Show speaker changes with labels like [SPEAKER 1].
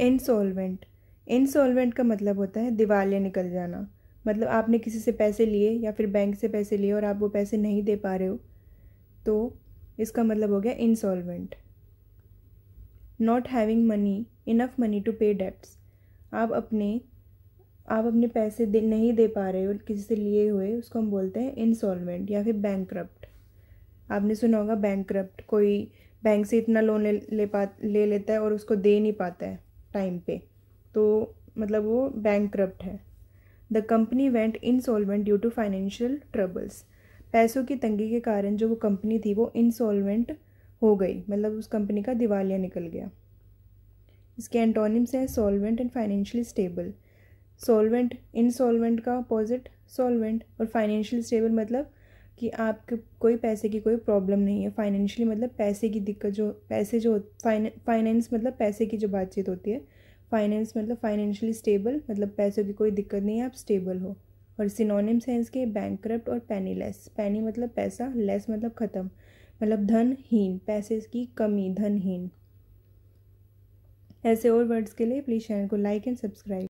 [SPEAKER 1] insolvent insolvent का मतलब होता है दिवालिया निकल जाना मतलब आपने किसी से पैसे लिए या फिर बैंक से पैसे लिए और आप वो पैसे नहीं दे पा रहे हो तो इसका मतलब हो गया insolvent not having money enough money to pay debts आप अपने आप अपने पैसे दे नहीं दे पा रहे हो किसी से लिए हुए उसको हम बोलते हैं इंसॉल्वेंट या फिर बैंक आपने सुना होगा बैंक कोई बैंक से इतना लोन ले ले पा ले लेता है और उसको दे नहीं पाता है टाइम पे तो मतलब वो बैंक करप्ट है the company went insolvent due to financial troubles पैसों की तंगी के कारण जो वो कंपनी थी वो इनसॉल्वेंट हो गई मतलब उस कंपनी का दिवालिया निकल गया इसके एंटोनिम्स हैं solvent and financially stable solvent insolvent का अपोजिट सॉल्वेंट और फाइनेंशियल स्टेबल मतलब कि आपके कोई पैसे की कोई प्रॉब्लम नहीं है फाइनेंशियली मतलब पैसे की दिक्कत जो पैसे जो फाइनेंस मतलब पैसे की जो बातचीत होती है फाइनेंस मतलब फाइनेंशियली स्टेबल मतलब पैसों की कोई दिक्कत नहीं है आप स्टेबल हो और सिनोनिम सेंस के बैंक और पैनी लेस पैनी मतलब पैसा लेस मतलब ख़त्म मतलब धनहीन पैसे की कमी धनहीन ऐसे और वर्ड्स के लिए प्लीज़ चैनल को लाइक एंड सब्सक्राइब